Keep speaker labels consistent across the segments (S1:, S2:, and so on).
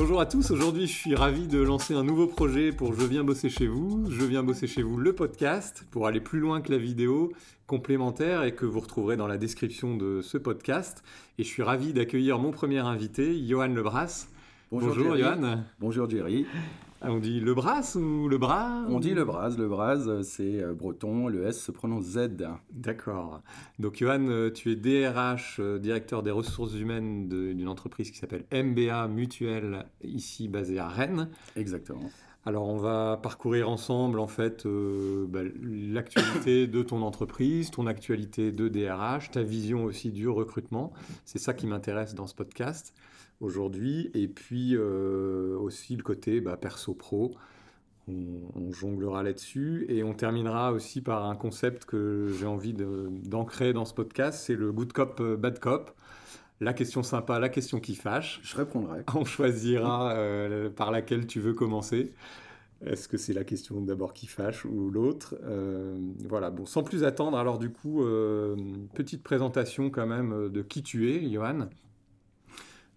S1: Bonjour à tous, aujourd'hui je suis ravi de lancer un nouveau projet pour Je viens bosser chez vous, Je viens bosser chez vous le podcast pour aller plus loin que la vidéo complémentaire et que vous retrouverez dans la description de ce podcast. Et je suis ravi d'accueillir mon premier invité, Johan Lebras. Bonjour, Bonjour Johan. Bonjour Jerry. On dit le bras ou le bras On dit le bras. Le bras, euh, c'est euh, breton. Le S se prononce Z. D'accord. Donc, Johan, euh, tu es DRH, directeur des ressources humaines d'une entreprise qui s'appelle MBA Mutuelle, ici basée à Rennes. Exactement. Alors, on va parcourir ensemble, en fait, bah, l'actualité de ton entreprise, ton actualité de DRH, ta vision aussi du recrutement. C'est ça qui m'intéresse dans ce podcast aujourd'hui. Et puis euh, aussi le côté bah, perso-pro. On, jonglera là-dessus. Et on terminera aussi par un concept que j'ai envie d'ancrer dans ce podcast c'est le good cop, euh, bad cop. La question sympa, la question qui fâche. Je répondrai. On choisira euh, par laquelle tu veux commencer. Est-ce que c'est la question d'abord qui fâche ou l'autre Voilà, bon, sans plus attendre, alors du coup, petite présentation quand même de qui tu es, Johan.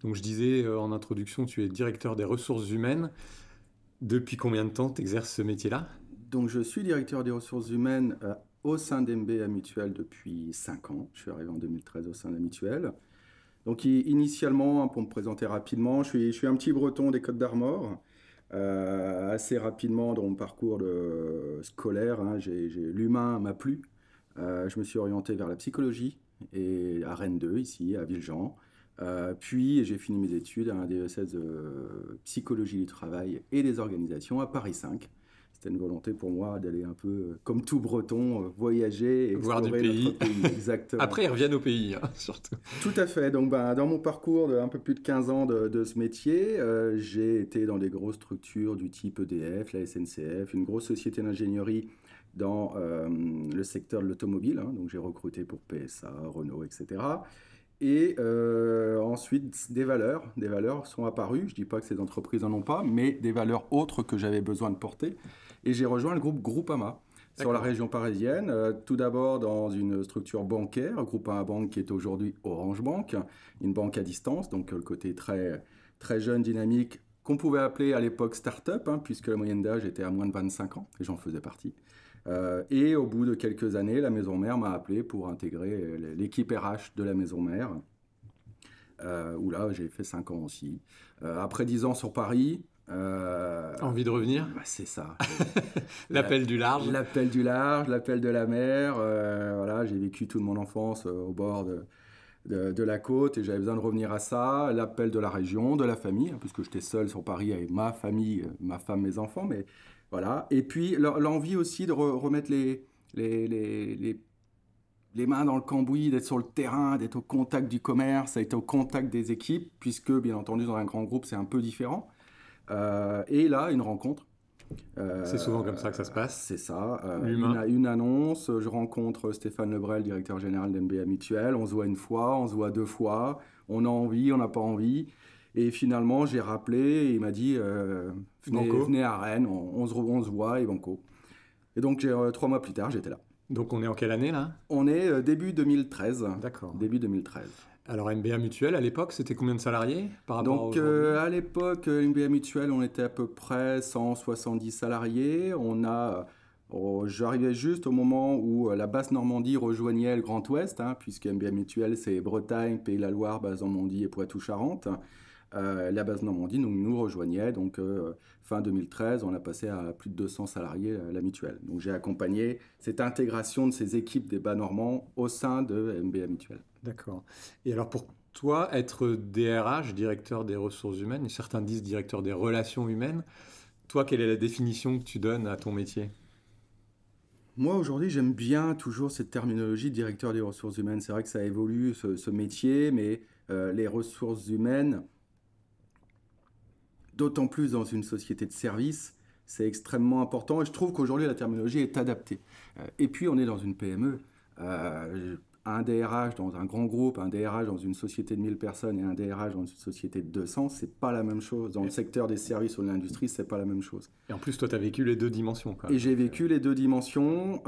S1: Donc je disais euh, en introduction, tu es directeur des ressources humaines. Depuis combien de temps tu exerces ce métier-là
S2: Donc je suis directeur des ressources humaines euh, au sein d'MBA Amituel depuis 5 ans. Je suis arrivé en 2013 au sein de Donc initialement, hein, pour me présenter rapidement, je suis, un petit breton des Côtes d'Armor. Euh, assez rapidement dans mon parcours scolaire, hein, l'humain m'a plu. je me suis orienté vers la psychologie et à Rennes 2, ici, à Villejean. Euh, puis j'ai fini mes études à un DESS de euh, psychologie du travail et des organisations à Paris 5. C'était une volonté pour moi d'aller un peu, euh, comme tout breton, voyager, et voir du pays. Après, ils reviennent au pays, hein, surtout. Tout à fait. Donc, ben, dans mon parcours d'un peu plus de 15 ans de, ce métier, j'ai été dans des grosses structures du type EDF, la SNCF, une grosse société d'ingénierie dans le secteur de l'automobile. Hein. donc, j'ai recruté pour PSA, Renault, etc. Et euh, ensuite, des valeurs. Des valeurs sont apparues. Je ne dis pas que ces entreprises n'en ont pas, mais des valeurs autres que j'avais besoin de porter. Et j'ai rejoint le groupe Groupama sur la région parisienne. Euh, tout d'abord dans une structure bancaire, Groupama Banque qui est aujourd'hui Orange Bank, une banque à distance, donc euh, le côté très, très jeune, dynamique, qu'on pouvait appeler à l'époque start-up, hein, puisque la moyenne d'âge était à moins de 25 ans, et j'en faisais partie. Euh, et au bout de quelques années, la maison mère m'a appelé pour intégrer l'équipe RH de la maison mère. Euh, où là j'ai fait 5 ans aussi. Euh, après 10 ans sur Paris. Euh, Envie de revenir bah, C'est ça. l'appel du large. L'appel du large, l'appel de la mer. voilà, j'ai vécu toute mon enfance au bord de, la côte et j'avais besoin de revenir à ça. L'appel de la région, de la famille, hein, puisque j'étais seul sur Paris avec ma famille, ma femme, mes enfants, mais voilà. Et puis l'envie aussi de remettre les, les, les, les mains dans le cambouis, d'être sur le terrain, d'être au contact du commerce, d'être au contact des équipes, puisque bien entendu dans un grand groupe c'est un peu différent. Euh, et là, une rencontre. Euh, c'est souvent comme ça que ça se euh, passe. C'est ça. une, une, annonce, je rencontre Stéphane Lebrel, directeur général d'MBA Mutuel. On se voit une fois, on se voit deux fois. On a envie, on n'a pas envie. Et finalement, j'ai rappelé et il m'a dit euh, venez, à Rennes, on, on, se, voit et banco. Et donc, euh, trois mois plus tard, j'étais là. Donc, on est en quelle année là On est euh, début 2013. D'accord. Début 2013.
S1: Alors, MBA Mutuelle, à l'époque, c'était combien de salariés par rapport Donc, à,
S2: l'époque, MBA Mutuelle, on était à peu près 170 salariés. On a. Oh, j'arrivais juste au moment où la basse Normandie rejoignait le Grand Ouest, hein, puisque MBA Mutuelle, c'est Bretagne, Pays de la Loire, Basse Normandie et Poitou-Charentes. Euh, la base Normandie donc, nous rejoignait. Donc, euh, fin 2013, on a passé à plus de 200 salariés à euh, la mutuelle. Donc, j'ai accompagné cette intégration de ces équipes des bas normands au sein de MBA Mutuelle.
S1: D'accord. Et alors, pour toi, être DRH, directeur des ressources humaines, et certains disent directeur des relations humaines, toi, quelle est la définition que tu donnes à ton métier
S2: moi aujourd'hui j'aime bien toujours cette terminologie directeur des ressources humaines. C'est vrai que ça évolue ce, métier, mais les ressources humaines, d'autant plus dans une société de services. C'est extrêmement important et je trouve qu'aujourd'hui la terminologie est adaptée. Euh, et puis on est dans une PME. Euh, un DRH dans un grand groupe, un DRH dans une société de 1000 personnes et un DRH dans une société de 200, c'est pas la même chose. Dans le secteur des services ou de l'industrie, c'est pas la même chose. Et en
S1: plus, toi, tu as vécu les deux dimensions. Et j'ai
S2: vécu euh, les deux dimensions.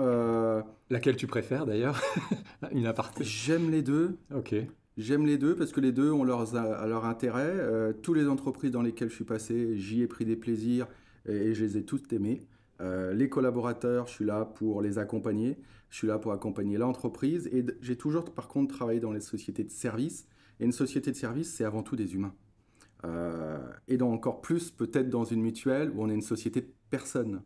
S2: Laquelle tu préfères d'ailleurs Une aparté. J'aime les deux. Ok. J'aime les deux parce que les deux ont leurs, à euh, leur intérêt. Euh, toutes les entreprises dans lesquelles je suis passé, j'y ai pris des plaisirs et, je les ai toutes aimées. Euh, les collaborateurs, je suis là pour les accompagner. Je suis là pour accompagner l'entreprise. Et j'ai toujours, par contre, travaillé dans les sociétés de services. Et une société de service, c'est avant tout des humains. et donc encore plus, peut-être dans une mutuelle où on est une société de personnes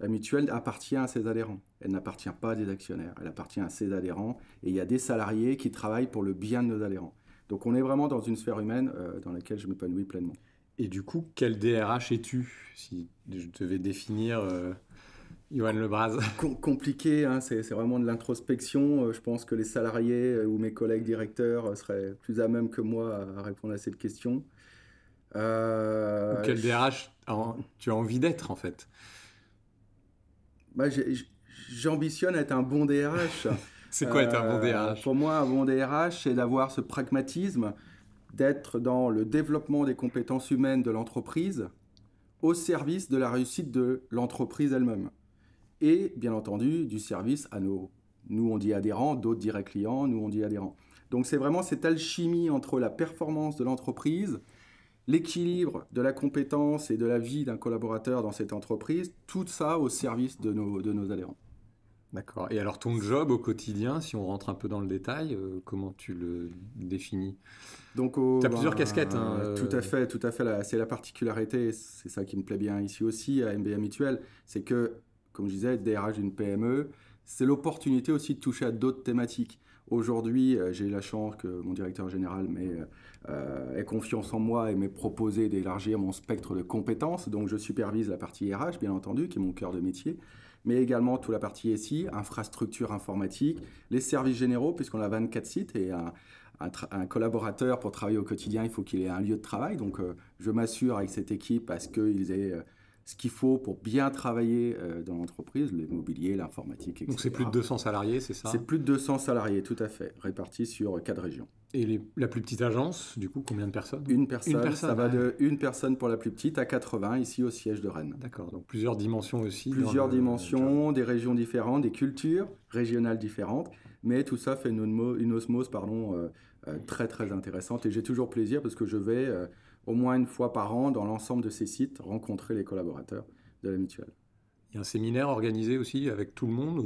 S2: la mutuelle appartient à ses adhérents. Elle n'appartient pas à des actionnaires. Elle appartient à ses adhérents. Et il y a des salariés qui travaillent pour le bien de nos adhérents. Donc on est vraiment dans une sphère humaine euh, dans laquelle je m'épanouis pleinement. Et du coup, quel DRH es-tu Si je devais définir euh, Yoann Lebras. compliqué, hein. c'est vraiment de l'introspection. Euh, je pense que les salariés euh, ou mes collègues directeurs seraient plus à même que moi à répondre à cette question. quel
S1: DRH tu as envie d'être en fait
S2: j'ambitionne être un bon DRH. c'est quoi être un bon DRH euh, Pour moi, un bon DRH, c'est d'avoir ce pragmatisme, d'être dans le développement des compétences humaines de l'entreprise au service de la réussite de l'entreprise elle-même. Et bien entendu, du service à nos, nous on dit adhérents, d'autres diraient clients, nous on dit adhérents. Donc c'est vraiment cette alchimie entre la performance de l'entreprise l'équilibre de la compétence et de la vie d'un collaborateur dans cette entreprise, tout ça au service de nos, de nos adhérents.
S1: D'accord. Et alors ton job au quotidien, si on rentre un peu dans le détail, euh, comment tu le définis
S2: Donc, tu as oh, plusieurs ben, casquettes. Hein, euh, tout à euh. fait, tout à fait. C'est la particularité, c'est ça qui me plaît bien ici aussi à MBA Mutuel, c'est que, comme je disais, être DRH d'une PME, c'est l'opportunité aussi de toucher à d'autres thématiques. Aujourd'hui, j'ai la chance que mon directeur général m'ait euh, ait confiance en moi et m'ait proposé d'élargir mon spectre de compétences. Donc je supervise la partie RH, bien entendu, qui est mon cœur de métier, mais également toute la partie SI, infrastructure informatique, les services généraux, puisqu'on a 24 sites et un, collaborateur pour travailler au quotidien, il faut qu'il ait un lieu de travail. Donc euh, je m'assure avec cette équipe à ce qu'ils aient... Euh, ce qu'il faut pour bien travailler dans l'entreprise, le mobilier, l'informatique, etc. Donc c'est plus de 200 salariés, c'est ça C'est plus de 200 salariés, tout à fait, répartis sur quatre régions.
S1: Et la plus petite agence, du coup, combien de personnes une personne, ça va de
S2: une personne pour la plus petite à 80 ici au siège de Rennes. D'accord, donc plusieurs dimensions aussi. Plusieurs dimensions, des régions différentes, des cultures régionales différentes, mais tout ça fait une, osmose pardon, euh, euh, très très intéressante et j'ai toujours plaisir parce que je vais euh, au moins une fois par an dans l'ensemble de ces sites rencontrer les collaborateurs de la mutuelle. Il y a un séminaire organisé aussi avec tout le monde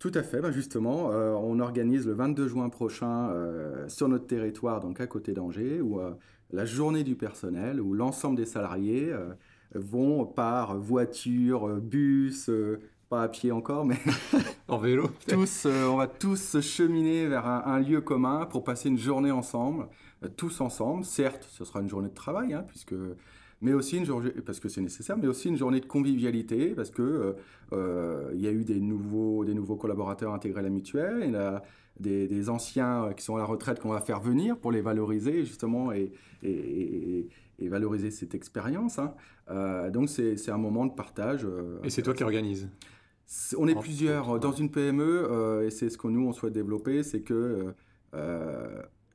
S2: Tout à fait, bah, justement, euh, on organise le 22 juin prochain euh, sur notre territoire, donc à côté d'Angers, où euh, la journée du personnel, où l'ensemble des salariés vont par voiture, bus, pas à pied encore, mais en vélo. tous, on va tous cheminer vers un, lieu commun pour passer une journée ensemble, tous ensemble. Certes, ce sera une journée de travail, hein, puisque mais aussi une journée, parce que c'est nécessaire, mais aussi une journée de convivialité, parce que euh, euh, il y a eu des nouveaux, des nouveaux collaborateurs intégrés à la mutuelle, il des, anciens euh, qui sont à la retraite qu'on va faire venir pour les valoriser justement et, et, valoriser cette expérience. Hein. donc c'est un moment de partage. et c'est toi qui organise on est plusieurs. Dans une PME, et c'est ce que nous, on souhaite développer, c'est que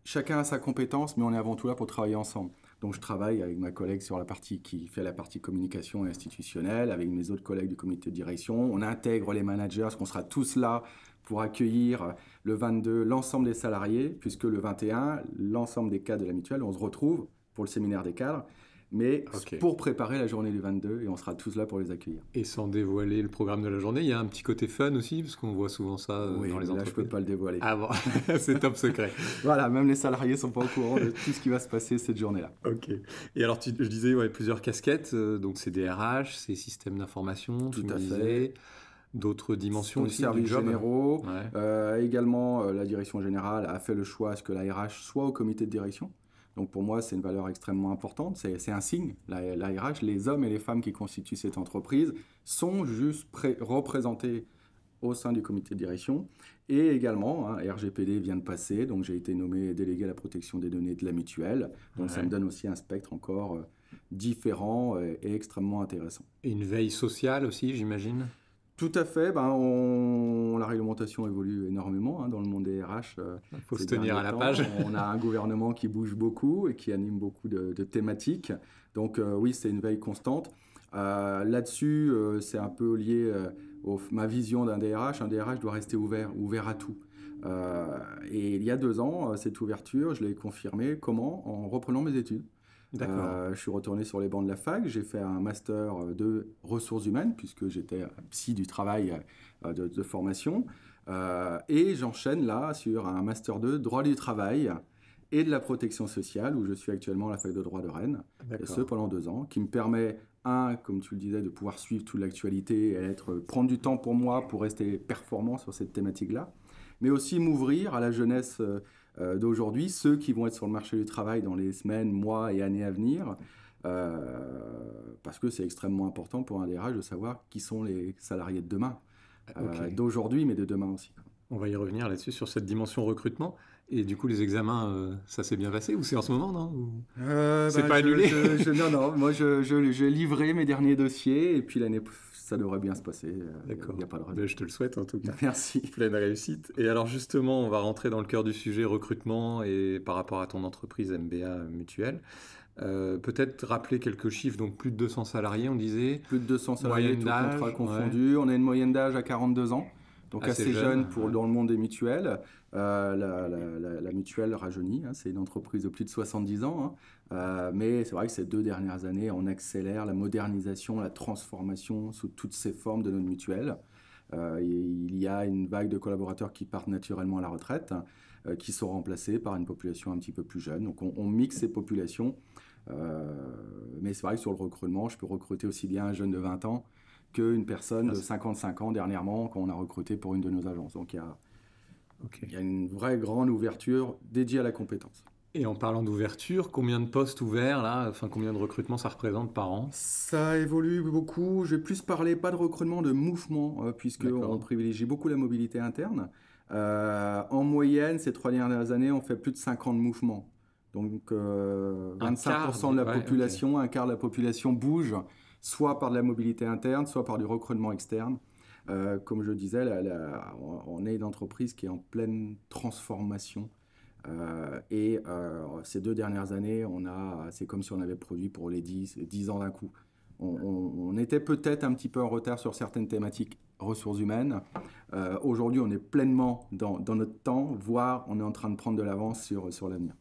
S2: chacun a sa compétence, mais on est avant tout là pour travailler ensemble. Donc je travaille avec ma collègue sur la partie qui fait la partie communication et institutionnelle, avec mes autres collègues du comité de direction. On intègre les managers, parce qu'on sera tous là pour accueillir le 22 l'ensemble des salariés, puisque le 21, l'ensemble des cadres de la mutuelle, on se retrouve pour le séminaire des cadres mais pour préparer la journée du 22 et on sera tous là pour les accueillir.
S1: Et sans dévoiler le programme de la journée, il y a un petit côté fun aussi, parce qu'on voit souvent ça euh, dans les entreprises. Là, je peux pas le dévoiler. Ah bon, c'est top secret.
S2: voilà, même les salariés ne sont pas au courant de tout ce qui va se passer cette journée-là. Ok. Et alors, je disais, a plusieurs
S1: casquettes, euh, donc c'est des RH, c'est système d'information, tout à fait d'autres dimensions aussi
S2: généraux. Euh, également, la direction générale a fait le choix à ce que la RH soit au comité de direction. Donc pour moi, c'est une valeur extrêmement importante. C'est un signe. La, les hommes et les femmes qui constituent cette entreprise sont juste représentés au sein du comité de direction. Et également, hein, RGPD vient de passer, donc j'ai été nommé délégué à la protection des données de la mutuelle. Donc ça me donne aussi un spectre encore euh, différent euh, et, extrêmement intéressant. Et une veille sociale aussi, j'imagine tout à fait. Ben, la réglementation évolue énormément hein, dans le monde des RH. Euh, il faut se tenir à la page. on a un gouvernement qui bouge beaucoup et qui anime beaucoup de, thématiques. Donc euh, oui, c'est une veille constante. Euh, là-dessus, c'est un peu lié à ma vision d'un DRH. Un DRH doit rester ouvert, ouvert à tout. et il y a deux ans, cette ouverture, je l'ai confirmée. Comment En reprenant mes études. Euh, je suis retourné sur les bancs de la fac, j'ai fait un master euh, de ressources humaines, puisque j'étais psy du travail euh, de, formation. et j'enchaîne là sur un master 2 droit du travail et de la protection sociale, où je suis actuellement à la fac de droit de Rennes, et ce pendant deux ans, qui me permet, un, comme tu le disais, de pouvoir suivre toute l'actualité et être, prendre du temps pour moi pour rester performant sur cette thématique-là, mais aussi m'ouvrir à la jeunesse euh, d'aujourd'hui, ceux qui vont être sur le marché du travail dans les semaines, mois et années à venir, euh, parce que c'est extrêmement important pour un DRH de savoir qui sont les salariés de demain, euh, d'aujourd'hui, mais de demain aussi. On va y revenir là-dessus, sur cette dimension recrutement. Et du coup, les examens, ça s'est bien passé ou c'est en ce moment, non C'est bah, pas annulé Non, non, moi je, je, mes derniers dossiers et puis l'année ça devrait bien se passer. Euh, D'accord. Il n'y a, pas de problème. je te le souhaite en tout cas. Merci. Pleine réussite.
S1: Et alors justement, on va rentrer dans le cœur du sujet recrutement et par rapport à ton entreprise MBA Mutuelle. Euh, peut-être rappeler quelques chiffres, donc plus de 200 salariés, on
S2: disait. Plus de 200 salariés, tout contrat ouais. On a une moyenne d'âge à 42 ans donc assez, jeune, pour, dans le monde des mutuelles. Euh, la, mutuelle rajeunit, hein. c'est une entreprise de plus de 70 ans, hein. euh, mais c'est vrai que ces deux dernières années, on accélère la modernisation, la transformation sous toutes ces formes de notre mutuelle. Euh, il y a une vague de collaborateurs qui partent naturellement à la retraite, qui sont remplacés par une population un petit peu plus jeune. Donc on, on mixe ces populations. mais c'est vrai que sur le recrutement, je peux recruter aussi bien un jeune de 20 ans qu'une personne de 55 ah, ans dernièrement qu'on a recruté pour une de nos agences. Donc il y a, une vraie grande ouverture dédiée à la compétence.
S1: Et en parlant d'ouverture, combien de postes ouverts là Enfin, combien de recrutements ça représente par
S2: an Ça évolue beaucoup. Je vais plus parler pas de recrutement, de mouvement, puisqu'on euh, puisque on privilégie beaucoup la mobilité interne. Euh, en moyenne, ces trois dernières années, on fait plus de 50 mouvements. Donc, euh, 25% de la population, un quart de la population bouge soit par de la mobilité interne, soit par du recrutement externe. Euh, comme je disais, on est une entreprise qui est en pleine transformation. Euh, et euh, ces deux dernières années, on a, c'est comme si on avait produit pour les 10, 10 ans d'un coup. On, était peut-être un petit peu en retard sur certaines thématiques ressources humaines. Aujourd'hui, on est pleinement dans, notre temps, voire on est en train de prendre de l'avance sur l'avenir.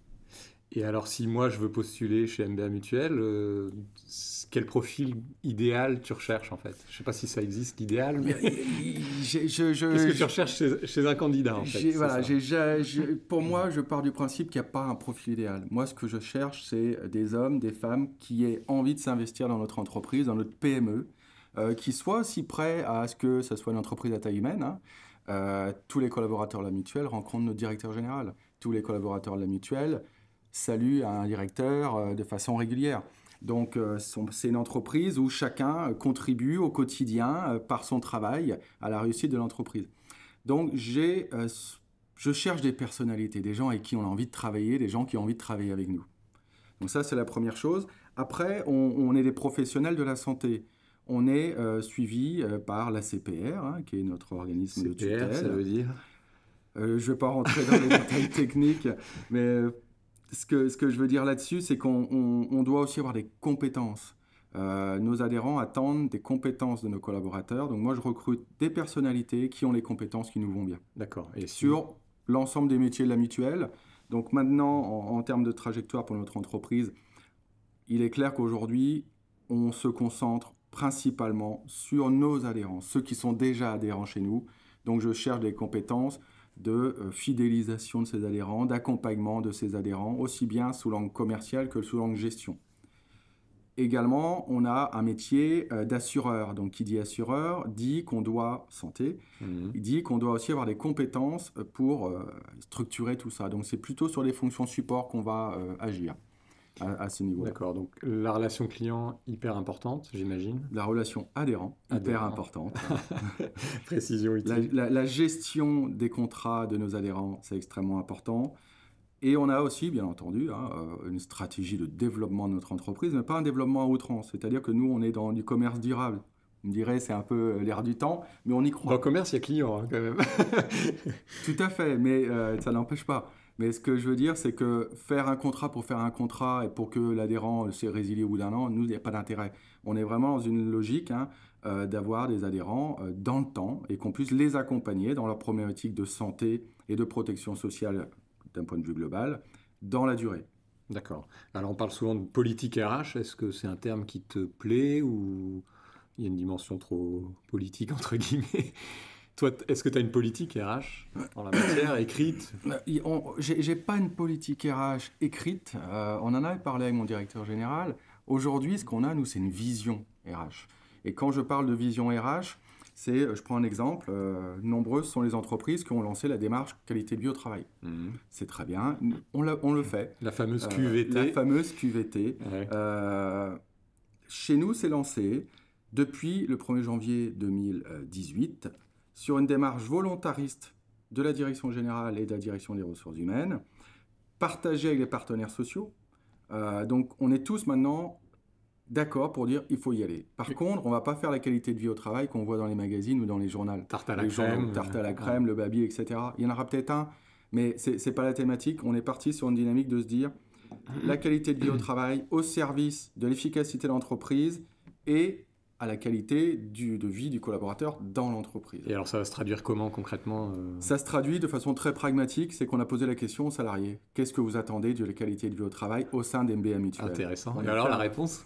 S1: Et alors, si moi je veux postuler chez MBA Mutuel, euh, quel profil idéal tu recherches en fait Je ne sais pas si ça existe l'idéal, mais euh, qu'est-ce que tu recherches chez, un candidat en fait voilà,
S2: Pour moi, je pars du principe qu'il n'y a pas un profil idéal. Moi, ce que je cherche, c'est des hommes, des femmes qui aient envie de s'investir dans notre entreprise, dans notre PME, euh, qui soient aussi prêts à ce que ça soit une entreprise à taille humaine. Hein. tous les collaborateurs de la mutuelle rencontrent notre directeur général. Tous les collaborateurs de la mutuelle à un directeur euh, de façon régulière. Donc euh, c'est une entreprise où chacun euh, contribue au quotidien par son travail à la réussite de l'entreprise. Donc j'ai, je cherche des personnalités, des gens avec qui on a envie de travailler, des gens qui ont envie de travailler avec nous. Donc ça c'est la première chose. Après on, est des professionnels de la santé. On est suivi par la CPR, hein, qui est notre organisme de tutelle. Ça veut dire. je ne vais pas rentrer dans les détails techniques, mais ce que, je veux dire là-dessus, c'est qu'on doit aussi avoir des compétences. Euh, nos adhérents attendent des compétences de nos collaborateurs. Donc moi, je recrute des personnalités qui ont les compétences qui nous vont bien. D'accord. Et sur l'ensemble des métiers de la mutuelle. Donc maintenant, en, en termes de trajectoire pour notre entreprise, il est clair qu'aujourd'hui, on se concentre principalement sur nos adhérents, ceux qui sont déjà adhérents chez nous. Donc je cherche des compétences de euh, fidélisation de ses adhérents, d'accompagnement de ses adhérents, aussi bien sous langue commerciale que sous langue gestion. Également, on a un métier euh, d'assureur. Donc, qui dit assureur dit qu'on doit santé, mhm. il dit qu'on doit aussi avoir des compétences pour euh, structurer tout ça. Donc, c'est plutôt sur les fonctions support qu'on va agir à, ce niveau. D'accord. Donc la relation client hyper importante, j'imagine. La relation adhérent, hyper importante. Précision utile. La, la, gestion des contrats de nos adhérents, c'est extrêmement important. Et on a aussi, bien entendu, hein, euh, une stratégie de développement de notre entreprise, mais pas un développement à outrance. C'est-à-dire que nous, on est dans du commerce durable. On dirait c'est un peu euh, l'air du temps, mais on y croit. Dans le commerce, il y a client hein, quand même. Tout à fait, mais euh, ça n'empêche pas. Mais ce que je veux dire, c'est que faire un contrat pour faire un contrat et pour que l'adhérent s'est résilié au bout d'un an, nous, il n'y a pas d'intérêt. On est vraiment dans une logique hein, euh, d'avoir des adhérents euh, dans le temps et qu'on puisse les accompagner dans leurs problématiques de santé et de protection sociale d'un point de vue global dans la durée. D'accord. Alors on parle souvent de politique RH. Est-ce que c'est un terme qui te
S1: plaît ou il y a une dimension trop politique entre guillemets toi, est-ce que tu as une politique RH en la matière, écrite
S2: bah, J'ai pas une politique RH écrite. Euh, on en avait parlé avec mon directeur général. Aujourd'hui, ce qu'on a, nous, c'est une vision RH. Et quand je parle de vision RH, c'est, euh, je prends un exemple, euh, nombreuses sont les entreprises qui ont lancé la démarche qualité bio travail. Mmh. C'est très bien, on, le fait.
S1: La fameuse QVT. la
S2: fameuse QVT. chez nous, c'est lancé depuis le 1er janvier 2018 sur une démarche volontariste de la direction générale et de la direction des ressources humaines, partagée avec les partenaires sociaux. Euh, donc on est tous maintenant d'accord pour dire il faut y aller. Par contre, on ne va pas faire la qualité de vie au travail qu'on voit dans les magazines ou dans les journaux. Tarte à la crème. la euh, le baby, etc. Il y en aura peut-être un, mais c'est n'est pas la thématique. On est parti sur une dynamique de se dire la qualité de vie au travail au service de l'efficacité de l'entreprise et à la qualité de vie du collaborateur dans l'entreprise. Et alors ça va se traduire comment concrètement euh Ça se traduit de façon très pragmatique, c'est qu'on a posé la question aux salariés. Qu'est-ce que vous attendez de la qualité de vie au travail au sein d'MBA Mutuel Intéressant. Et alors la réponse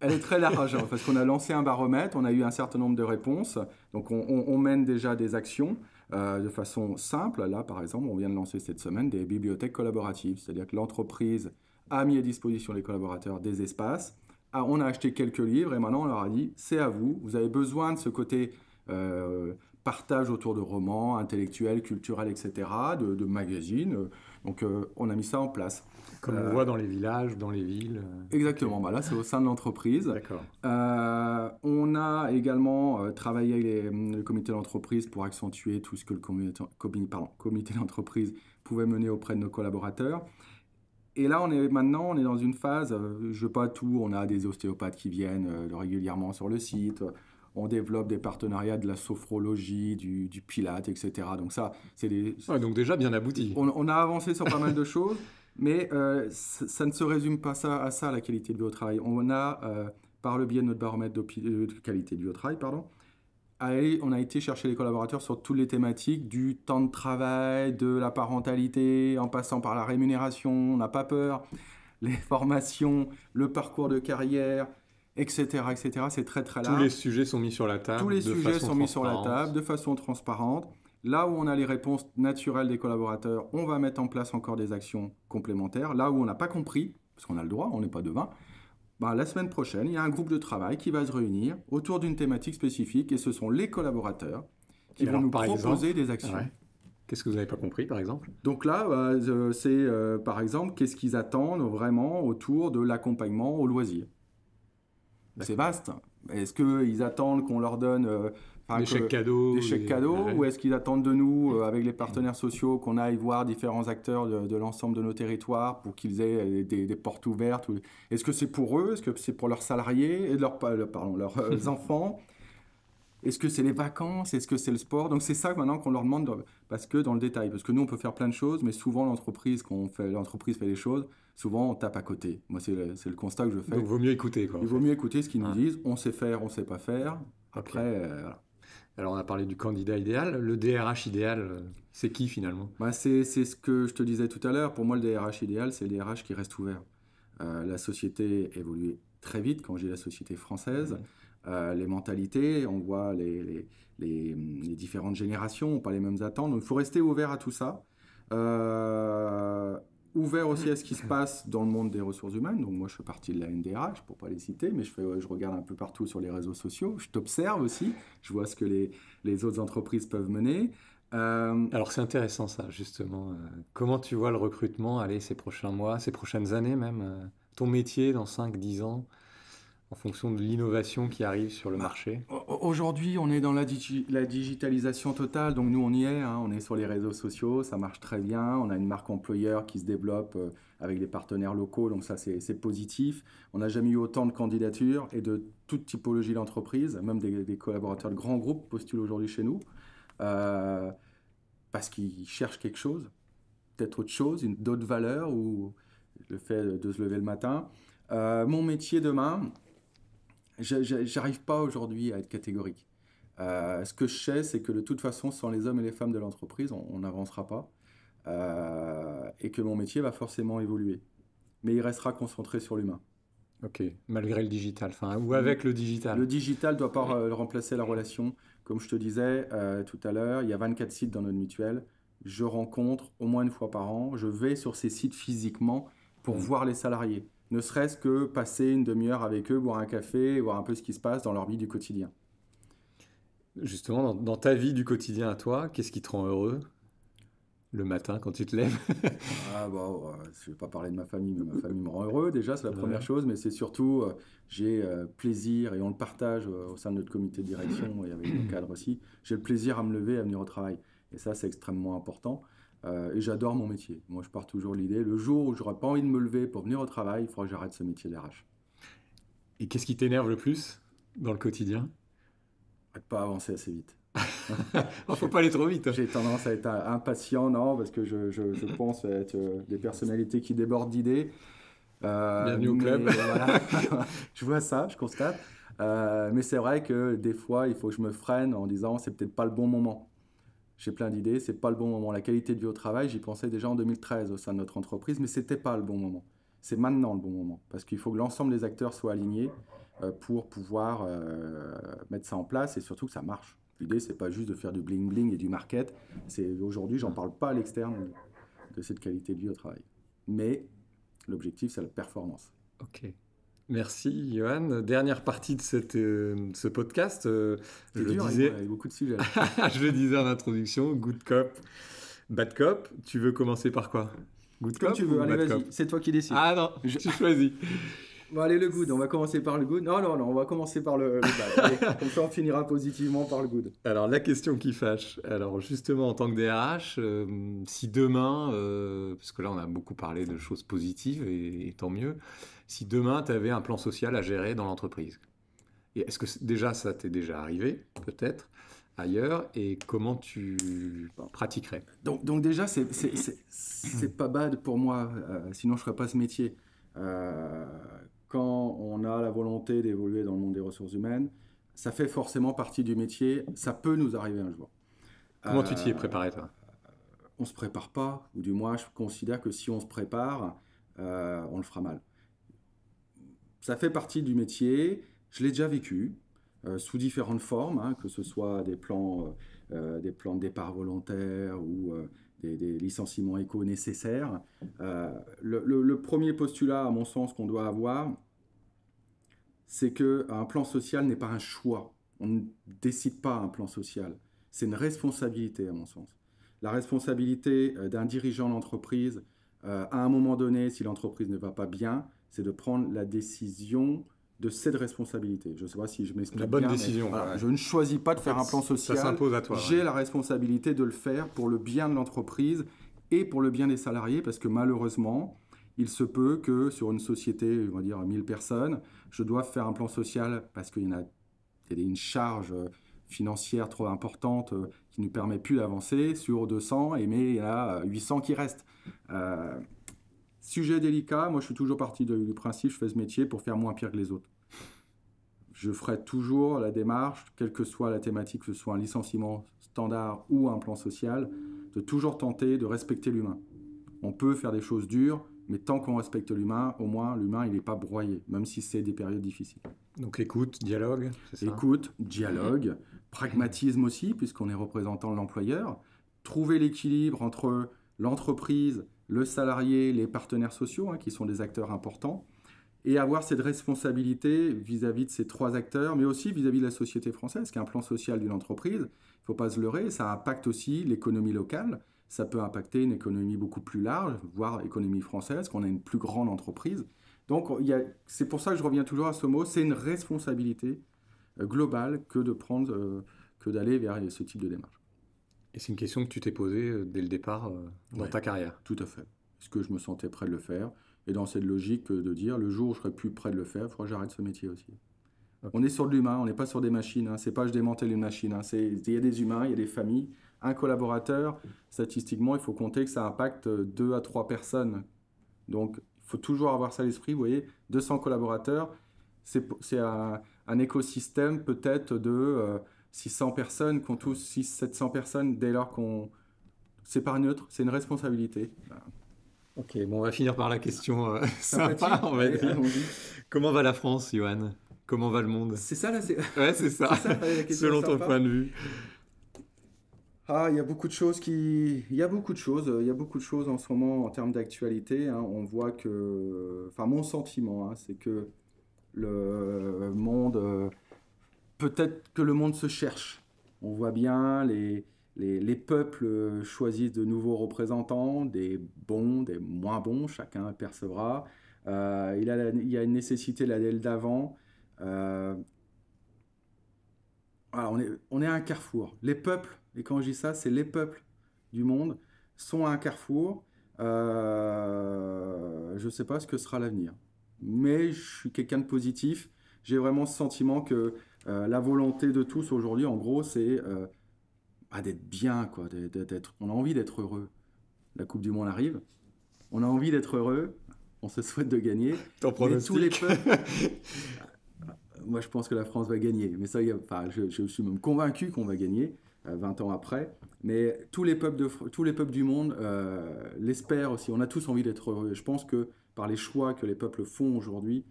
S2: elle est très large hein, parce qu'on a lancé un baromètre, on a eu un certain nombre de réponses. Donc on, mène déjà des actions euh, de façon simple. Là, par exemple, on vient de lancer cette semaine des bibliothèques collaboratives, c'est-à-dire que l'entreprise a mis à disposition les collaborateurs des espaces ah, on a acheté quelques livres et maintenant on leur a dit c'est à vous, vous avez besoin de ce côté euh, partage autour de romans intellectuels, culturels, etc., de, magazines. Donc euh, on a mis ça en place. Comme on euh, voit dans les villages, dans les villes. Exactement, bah là c'est au sein de l'entreprise. on a également travaillé avec hum, le comité d'entreprise pour accentuer tout ce que le comité, comité d'entreprise pouvait mener auprès de nos collaborateurs. Et là, on est maintenant, on est dans une phase, euh, je veux pas tout, on a des ostéopathes qui viennent euh, régulièrement sur le site, on développe des partenariats de la sophrologie, du, pilate, etc. Donc ça, c'est des... Ah, donc déjà bien abouti. On, a avancé sur pas mal de choses, mais euh, ça ne se résume pas ça, à ça, la qualité de vie travail. On a, par le biais de notre baromètre de, qualité du vie travail, pardon, on a été chercher les collaborateurs sur toutes les thématiques, du temps de travail, de la parentalité, en passant par la rémunération, on n'a pas peur, les formations, le parcours de carrière, etc. etc. C'est très très large. Tous les
S1: sujets sont mis sur la table. Tous les sujets sont mis sur la table
S2: de façon transparente. Là où on a les réponses naturelles des collaborateurs, on va mettre en place encore des actions complémentaires. Là où on n'a pas compris, parce qu'on a le droit, on n'est pas devant. Bah, la semaine prochaine, il y a un groupe de travail qui va se réunir autour d'une thématique spécifique et ce sont les collaborateurs qui vont nous proposer des actions.
S1: Qu'est-ce que vous n'avez pas compris, par exemple
S2: Donc là, c'est bah, euh, par exemple, qu'est-ce qu'ils attendent vraiment autour de l'accompagnement au loisir C'est vaste. Est-ce qu'ils euh, attendent qu'on leur donne euh, des, chèques cadeaux, ou est-ce qu'ils attendent de nous, euh, avec les partenaires sociaux, qu'on aille voir différents acteurs de, l'ensemble de nos territoires pour qu'ils aient des, portes ouvertes Est-ce que c'est pour eux Est-ce que c'est pour leurs salariés et pardon, leurs enfants est-ce que c'est les vacances Est-ce que c'est le sport Donc c'est ça maintenant qu'on leur demande parce que dans le détail, parce que nous on peut faire plein de choses, mais souvent l'entreprise qu'on fait, l'entreprise fait les choses, souvent on tape à côté. Moi c'est le, constat que je fais. Donc vaut mieux écouter Il vaut mieux écouter ce qu'ils nous disent. On sait faire, on sait pas faire. Après euh, voilà. Alors on a parlé du candidat idéal, le DRH idéal, euh, c'est qui finalement bah, c'est ce que je te disais tout à l'heure. Pour moi le DRH idéal, c'est le DRH qui reste ouvert. Euh, la société évolue très vite quand j'ai la société française. Euh, les mentalités, on voit les, différentes générations n'ont pas les mêmes attentes. Donc il faut rester ouvert à tout ça. Euh, ouvert aussi à ce qui se passe dans le monde des ressources humaines. Donc moi, je fais partie de la NDRH, pour pas les citer, mais je, regarde un peu partout sur les réseaux sociaux. Je t'observe aussi, je vois ce que les, autres entreprises peuvent mener. Euh, Alors c'est intéressant ça, justement. Comment tu vois le recrutement
S1: aller ces prochains mois, ces prochaines années même Ton métier dans 5-10 ans en fonction de l'innovation qui arrive sur le bah, marché
S2: Aujourd'hui, on est dans la, la, digitalisation totale, donc nous on y est, hein. on est sur les réseaux sociaux, ça marche très bien, on a une marque employeur qui se développe euh, avec des partenaires locaux, donc ça c'est positif. On n'a jamais eu autant de candidatures et de toute typologie d'entreprise, même des, collaborateurs de grands groupes postulent aujourd'hui chez nous, euh, parce qu'ils cherchent quelque chose, peut-être autre chose, d'autres valeurs ou le fait de se lever le matin. Euh, mon métier demain, J'arrive pas aujourd'hui à être catégorique. Euh, ce que je sais, c'est que de toute façon, sans les hommes et les femmes de l'entreprise, on n'avancera pas. Euh, et que mon métier va forcément évoluer. Mais il restera concentré sur l'humain. Ok, malgré le digital, ou avec le digital. Le digital ne doit pas remplacer la relation. Comme je te disais euh, tout à l'heure, il y a 24 sites dans notre mutuelle. Je rencontre au moins une fois par an. Je vais sur ces sites physiquement pour mm. voir les salariés ne serait-ce que passer une demi-heure avec eux, boire un café, voir un peu ce qui se passe dans leur vie du quotidien.
S1: Justement, dans, ta vie du quotidien à toi, qu'est-ce qui te rend heureux le matin quand tu te lèves
S2: ah, bon, bah, oh, euh, Je ne vais pas parler de ma famille, mais ma famille me rend heureux déjà, c'est la première chose, mais c'est surtout, euh, j'ai euh, plaisir, et on le partage au sein de notre comité de direction et avec nos cadres aussi, j'ai le plaisir à me lever, à venir au travail. Et ça, c'est extrêmement important. Euh, et j'adore mon métier. Moi, je pars toujours l'idée, le jour où je n'aurai pas envie de me lever pour venir au travail, il faudra que j'arrête ce métier d'RH. Et qu'est-ce
S1: qui t'énerve le plus dans le quotidien pas avancer assez vite. Il
S2: oh, faut pas aller trop vite. Hein. J'ai tendance à être impatient, non, parce que je, je, je pense être euh, des personnalités qui débordent d'idées. Euh, Bienvenue au club. je vois ça, je constate. mais c'est vrai que des fois, il faut que je me freine en disant c'est peut-être pas le bon moment j'ai plein d'idées, c'est pas le bon moment. La qualité de vie au travail, j'y pensais déjà en 2013 au sein de notre entreprise, mais c'était pas le bon moment. C'est maintenant le bon moment, parce qu'il faut que l'ensemble des acteurs soient alignés euh, pour pouvoir euh, mettre ça en place et surtout que ça marche. L'idée, c'est pas juste de faire du bling bling et du market. C'est aujourd'hui, j'en parle pas à l'externe de cette qualité de vie au travail, mais l'objectif, c'est la performance.
S1: Ok. Merci, Johan. Dernière partie de euh, ce podcast. Euh, je le disais, beaucoup de sujets. je le disais en introduction, good cop, bad cop. Tu veux commencer par quoi Good cop tu veux, allez,
S2: C'est toi qui décides. Ah non, je... tu choisis. Bon, allez, le good, on va commencer par le good. Non, non, non, on va commencer par le, bad. comme ça, on finira positivement par le good.
S1: Alors, la question qui fâche. Alors, justement, en tant que DRH, euh, si demain, euh, parce que là, on a beaucoup parlé de choses positives et, tant mieux, si demain, tu avais un plan social à gérer dans l'entreprise, et est-ce que déjà ça t'est déjà arrivé, peut-être ailleurs et
S2: comment tu bah, pratiquerais donc, donc déjà, c'est pas bad pour moi, euh, sinon je ne ferais pas ce métier. Euh, quand on a la volonté d'évoluer dans le monde des ressources humaines, ça fait forcément partie du métier, ça peut nous arriver un jour. Comment tu euh, t'y es préparé, toi On ne se prépare pas, ou du moins je considère que si on se prépare, euh, on le fera mal. Ça fait partie du métier, je l'ai déjà vécu, euh, sous différentes formes, hein, que ce soit des plans, des plans de départ volontaire ou des, licenciements éco nécessaires. Euh, le, premier postulat, à mon sens, qu'on doit avoir, c'est que un plan social n'est pas un choix. On ne décide pas un plan social. C'est une responsabilité, à mon sens. La responsabilité euh, d'un dirigeant d'entreprise, euh, à un moment donné, si l'entreprise ne va pas bien, c'est de prendre la décision de cette responsabilité. Je ne sais pas si je m'explique. La bonne décision. Je ne choisis pas de faire un plan social. Ça s'impose à toi. J'ai la responsabilité de le faire pour le bien de l'entreprise et pour le bien des salariés, parce que malheureusement, il se peut que sur une société, on va dire 1000 personnes, je doive faire un plan social parce qu'il y, a, une charge euh, financière trop importante euh, qui ne permet plus d'avancer sur 200, et mais il y en a 800 euh, qui restent. Sujet délicat, moi je suis toujours parti du principe, je fais ce métier pour faire moins pire que les autres. Je ferai toujours la démarche, quelle que soit la thématique, que ce soit un licenciement standard ou un plan social, de toujours tenter de respecter l'humain. On peut faire des choses dures, mais tant qu'on respecte l'humain, au moins l'humain, il n'est pas broyé, même si c'est des périodes difficiles. Donc écoute, dialogue, c'est Écoute, dialogue, pragmatisme aussi, puisqu'on est représentant de l'employeur. Trouver l'équilibre entre l'entreprise le salarié, les partenaires sociaux, hein, qui sont des acteurs importants, et avoir cette responsabilité vis-à-vis de ces trois acteurs, mais aussi vis-à-vis de la société française, qui est un plan social d'une entreprise. Il ne faut pas se leurrer, ça impacte aussi l'économie locale, ça peut impacter une économie beaucoup plus large, voire économie française, qu'on a une plus grande entreprise. Donc c'est pour ça que je reviens toujours à ce mot, c'est une responsabilité euh, globale que de prendre, euh, que d'aller vers ce type de démarche. Et c'est une question que tu t'es posée euh, dès le départ euh, dans ta carrière. Tout à fait. Est-ce que je me sentais prêt de le faire Et dans cette logique euh, de dire, le jour où je serai plus prêt de le faire, il faudra que j'arrête ce métier aussi. On est sur de l'humain, on n'est pas sur des machines. Hein. C'est pas je démantèle les machines. Hein. Il y a des humains, il y a des familles. Un collaborateur, statistiquement, il faut compter que ça impacte deux à trois personnes. Donc, il faut toujours avoir ça à l'esprit. Vous voyez, 200 collaborateurs, c'est un, écosystème peut-être de... 600 personnes, qu'on touche 600-700 personnes dès lors qu'on. C'est pas neutre, c'est une responsabilité. Ok,
S1: bon, on va finir par la question euh, sympa, Comment va la France, Johan Comment va le monde C'est ça, c'est... Ouais, c'est ça, selon ton point de vue.
S2: Ah, il y a beaucoup de choses qui, il y a beaucoup de choses, il y a beaucoup de choses en ce moment en termes d'actualité. Hein. On voit que, enfin, mon sentiment, hein, c'est que le monde euh, peut-être que le monde se cherche. On voit bien les, les, peuples choisissent de nouveaux représentants, des bons, des moins bons, chacun percevra. Euh, il, a il, y a une nécessité là d'avant. Euh, on, est, on est à un carrefour. Les peuples, et quand je dis ça, c'est les peuples du monde, sont à un carrefour. Euh, je ne sais pas ce que sera l'avenir. Mais je suis quelqu'un de positif. J'ai vraiment ce sentiment que euh, la volonté de tous aujourd'hui, en gros, c'est euh, bah, d'être bien, quoi. on a envie d'être heureux. La Coupe du Monde arrive. On a envie d'être heureux. On se souhaite de gagner. tous les peuples... Moi, je pense que la France va gagner. Mais je, suis même convaincu qu'on va gagner 20 euh, ans après. Mais tous les peuples, du monde l'espèrent aussi. On a tous envie d'être heureux. Je pense que par les choix que les peuples font aujourd'hui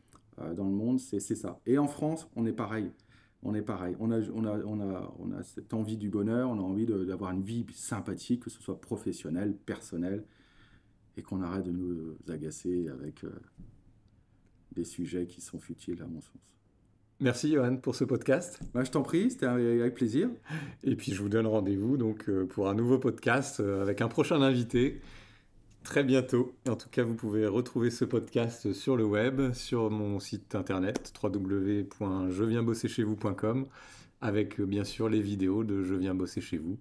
S2: dans le monde, c'est ça. Et en France, on est pareil on est pareil. On a, on a, on a, cette envie du bonheur, on a envie d'avoir une vie sympathique, que ce soit professionnelle, personnelle, et qu'on arrête de nous agacer avec euh, des sujets qui sont futiles à mon sens.
S1: Merci Johan pour ce podcast. Bah, je t'en prie, c'était avec plaisir. Et puis je vous donne rendez-vous donc euh, pour un nouveau podcast euh, avec un prochain invité très bientôt. En tout cas, vous pouvez retrouver ce podcast sur le web, sur mon site internet www.jeviensbosserchezvous.com avec euh, bien sûr les vidéos de Je viens bosser chez vous,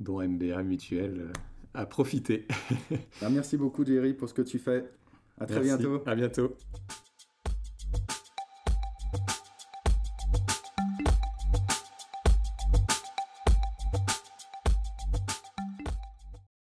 S1: dont MBA Mutuel à euh, profiter.
S2: Ah, merci beaucoup Jerry pour ce que tu
S1: fais. À très bientôt. À bientôt.